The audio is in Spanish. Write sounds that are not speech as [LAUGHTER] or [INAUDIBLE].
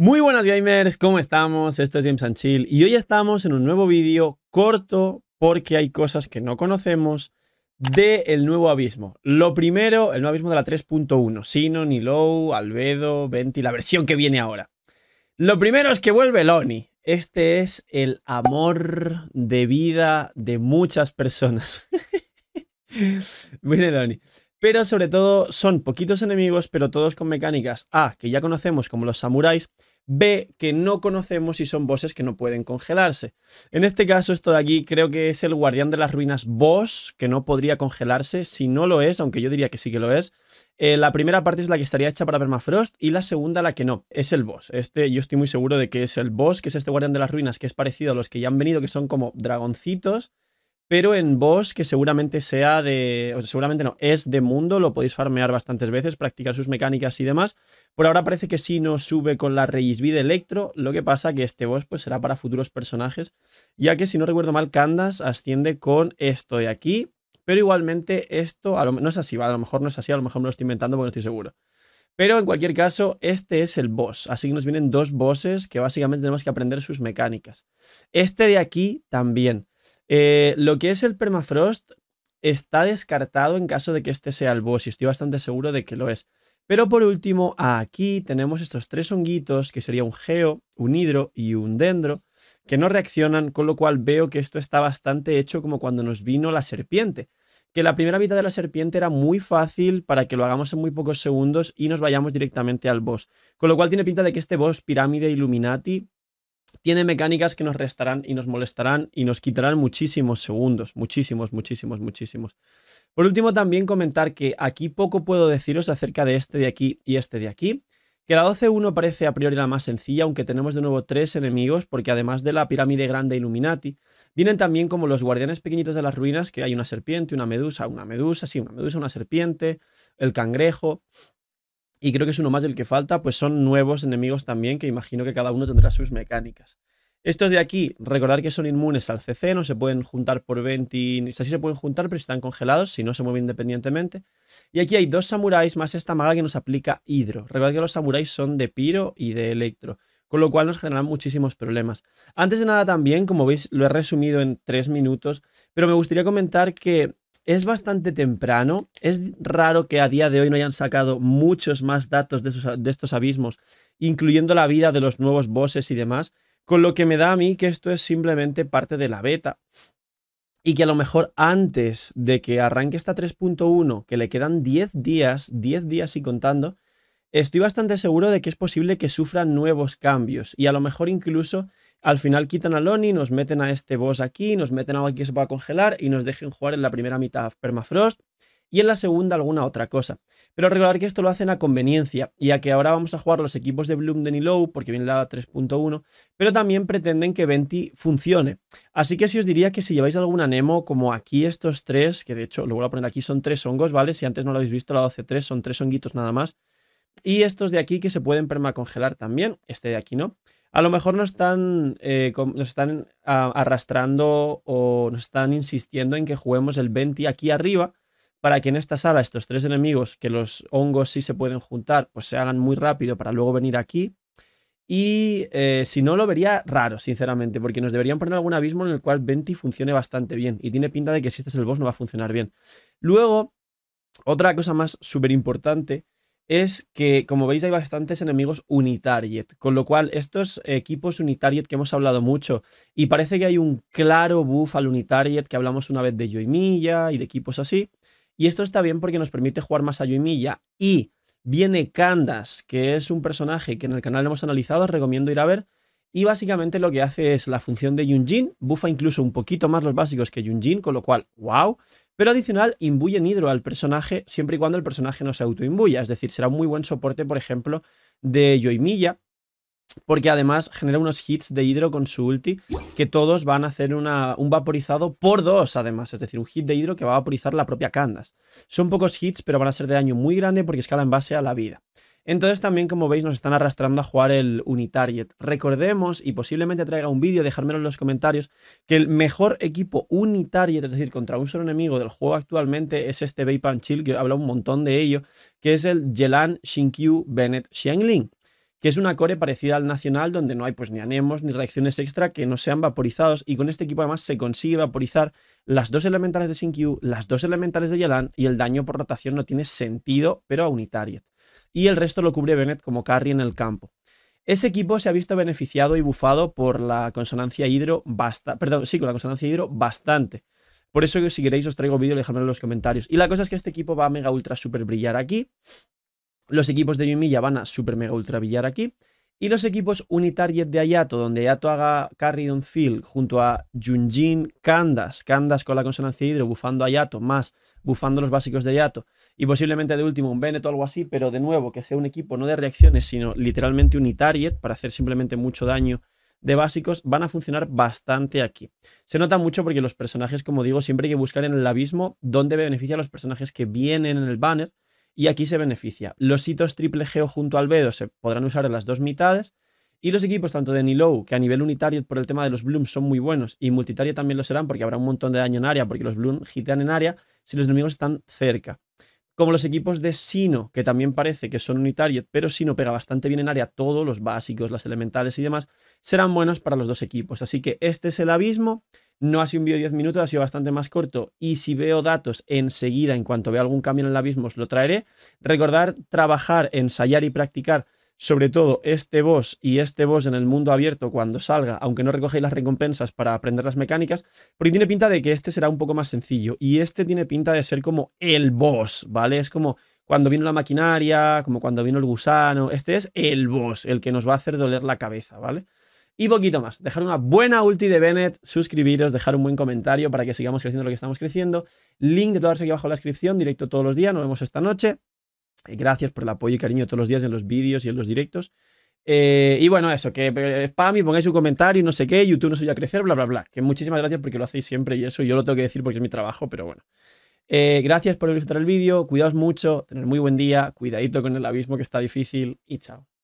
Muy buenas gamers, ¿cómo estamos? Esto es James and y hoy estamos en un nuevo vídeo corto porque hay cosas que no conocemos del el nuevo abismo. Lo primero, el nuevo abismo de la 3.1, Sino, Low, Albedo, Venti, la versión que viene ahora. Lo primero es que vuelve Loni. Este es el amor de vida de muchas personas. [LAUGHS] viene Loni. Pero sobre todo son poquitos enemigos, pero todos con mecánicas A, que ya conocemos como los samuráis, B, que no conocemos y son bosses que no pueden congelarse. En este caso, esto de aquí creo que es el guardián de las ruinas boss, que no podría congelarse, si no lo es, aunque yo diría que sí que lo es. Eh, la primera parte es la que estaría hecha para permafrost y la segunda la que no, es el boss. Este yo estoy muy seguro de que es el boss, que es este guardián de las ruinas, que es parecido a los que ya han venido, que son como dragoncitos, pero en boss que seguramente sea de, o seguramente no, es de mundo, lo podéis farmear bastantes veces, practicar sus mecánicas y demás. Por ahora parece que sí no sube con la B de Electro, lo que pasa que este boss pues será para futuros personajes, ya que si no recuerdo mal, Candas asciende con esto de aquí, pero igualmente esto a lo, no es así, a lo mejor no es así, a lo mejor me lo estoy inventando porque no estoy seguro. Pero en cualquier caso, este es el boss. Así que nos vienen dos bosses que básicamente tenemos que aprender sus mecánicas. Este de aquí también. Eh, lo que es el permafrost está descartado en caso de que este sea el boss y estoy bastante seguro de que lo es. Pero por último, aquí tenemos estos tres honguitos, que sería un geo, un hidro y un dendro, que no reaccionan, con lo cual veo que esto está bastante hecho como cuando nos vino la serpiente. Que la primera vida de la serpiente era muy fácil para que lo hagamos en muy pocos segundos y nos vayamos directamente al boss. Con lo cual tiene pinta de que este boss pirámide Illuminati tiene mecánicas que nos restarán y nos molestarán y nos quitarán muchísimos segundos, muchísimos, muchísimos, muchísimos. Por último, también comentar que aquí poco puedo deciros acerca de este de aquí y este de aquí, que la 12-1 parece a priori la más sencilla, aunque tenemos de nuevo tres enemigos, porque además de la pirámide grande Illuminati, vienen también como los guardianes pequeñitos de las ruinas, que hay una serpiente, una medusa, una medusa, sí, una medusa, una serpiente, el cangrejo, y creo que es uno más del que falta, pues son nuevos enemigos también que imagino que cada uno tendrá sus mecánicas. Estos de aquí, recordar que son inmunes al CC, no se pueden juntar por 20, ni así se pueden juntar, pero están congelados, si no se mueven independientemente. Y aquí hay dos samuráis más esta maga que nos aplica hidro. Recordar que los samuráis son de piro y de electro, con lo cual nos generan muchísimos problemas. Antes de nada también, como veis, lo he resumido en tres minutos, pero me gustaría comentar que es bastante temprano, es raro que a día de hoy no hayan sacado muchos más datos de, estos abismos, incluyendo la vida de los nuevos bosses y demás, con lo que me da a mí que esto es simplemente parte de la beta. Y que a lo mejor antes de que arranque esta 3.1, que le quedan 10 días, 10 días y contando, estoy bastante seguro de que es posible que sufran nuevos cambios y a lo mejor incluso al final quitan a Loni, nos meten a este boss aquí, nos meten algo aquí que se pueda congelar y nos dejen jugar en la primera mitad Permafrost y en la segunda alguna otra cosa. Pero recordar que esto lo hacen a conveniencia, y que ahora vamos a jugar los equipos de Bloomden y Low, porque viene la 3.1, pero también pretenden que Venti funcione. Así que si os diría que si lleváis algún Nemo, como aquí estos tres, que de hecho lo voy a poner aquí, son tres hongos, ¿vale? Si antes no lo habéis visto, la 12.3 son tres honguitos nada más. Y estos de aquí que se pueden permacongelar también, este de aquí no a lo mejor eh, nos están, nos ah, están arrastrando o nos están insistiendo en que juguemos el venti aquí arriba para que en esta sala estos tres enemigos, que los hongos sí se pueden juntar, pues se hagan muy rápido para luego venir aquí. Y eh, si no, lo vería raro, sinceramente, porque nos deberían poner algún abismo en el cual venti funcione bastante bien. Y tiene pinta de que si este es el boss no va a funcionar bien. Luego, otra cosa más súper importante es que, como veis, hay bastantes enemigos unitarget, con lo cual estos equipos unitarget que hemos hablado mucho, y parece que hay un claro buff al unitarget que hablamos una vez de Yoimiya y de equipos así, y esto está bien porque nos permite jugar más a Yoimiya, y viene Candas, que es un personaje que en el canal hemos analizado, os recomiendo ir a ver, y básicamente lo que hace es la función de Yunjin, bufa incluso un poquito más los básicos que Yunjin, con lo cual, wow. Pero adicional, imbuye hidro al personaje siempre y cuando el personaje no se autoimbuya. Es decir, será un muy buen soporte, por ejemplo, de Yoimiya, porque además genera unos hits de hidro con su ulti que todos van a hacer un vaporizado por dos además, es decir, un hit de hidro que va a vaporizar la propia Candas. Son pocos hits, pero van a ser de daño muy grande porque escala en base a la vida. Entonces también, como veis, nos están arrastrando a jugar el Unitarget. Recordemos, y posiblemente traiga un vídeo, dejármelo en los comentarios, que el mejor equipo Unitarget, es decir, contra un solo enemigo del juego actualmente, es este Beipan Chill, que habla un montón de ello, que es el Yelan Shinkyu Bennett Xiangling que es una core parecida al nacional donde no hay pues ni anemos ni reacciones extra que no sean vaporizados y con este equipo además se consigue vaporizar las dos elementales de Shinkyu, las dos elementales de Yelan y el daño por rotación no tiene sentido pero a Unitariet y el resto lo cubre Bennett como carry en el campo. Ese equipo se ha visto beneficiado y bufado por la consonancia hidro basta, perdón, sí, con la consonancia hidro bastante. Por eso si queréis os traigo vídeo y en los comentarios. Y la cosa es que este equipo va a mega ultra super brillar aquí. Los equipos de ya van a super mega ultra brillar aquí. Y los equipos unitarget de Ayato, donde Ayato haga carry on field junto a Junjin Kandas, Kandas con la consonancia hidro, bufando a Ayato, más bufando los básicos de Ayato, y posiblemente de último un Bennett o algo así, pero de nuevo que sea un equipo no de reacciones, sino literalmente unitarget para hacer simplemente mucho daño de básicos, van a funcionar bastante aquí. Se nota mucho porque los personajes, como digo, siempre hay que buscar en el abismo dónde beneficia a los personajes que vienen en el banner, y aquí se beneficia. Los hitos triple geo junto al Bedo se podrán usar en las dos mitades y los equipos tanto de Nilow, que a nivel unitario por el tema de los blooms son muy buenos, y multitario también lo serán porque habrá un montón de daño en área, porque los blooms gitan en área si los enemigos están cerca. Como los equipos de Sino, que también parece que son unitarios, pero Sino pega bastante bien en área todos los básicos, las elementales y demás, serán buenos para los dos equipos. Así que este es el abismo. No ha sido un vídeo de 10 minutos, ha sido bastante más corto. Y si veo datos enseguida, en cuanto vea algún cambio en el abismo, os lo traeré. Recordar trabajar, ensayar y practicar sobre todo este boss y este boss en el mundo abierto cuando salga, aunque no recogéis las recompensas para aprender las mecánicas, porque tiene pinta de que este será un poco más sencillo y este tiene pinta de ser como el boss, ¿vale? Es como cuando vino la maquinaria, como cuando vino el gusano, este es el boss, el que nos va a hacer doler la cabeza, ¿vale? Y poquito más, dejar una buena ulti de Bennett, suscribiros, dejar un buen comentario para que sigamos creciendo lo que estamos creciendo. Link de todas aquí abajo en la descripción, directo todos los días, nos vemos esta noche. Eh, gracias por el apoyo y cariño todos los días en los vídeos y en los directos. Eh, y bueno, eso, que spam eh, y pongáis un comentario y no sé qué, YouTube nos oye a crecer, bla, bla, bla. Que muchísimas gracias porque lo hacéis siempre y eso, yo lo tengo que decir porque es mi trabajo, pero bueno. gracias por disfrutar el vídeo, cuidaos mucho, tener muy buen día, cuidadito con el abismo que está difícil y chao.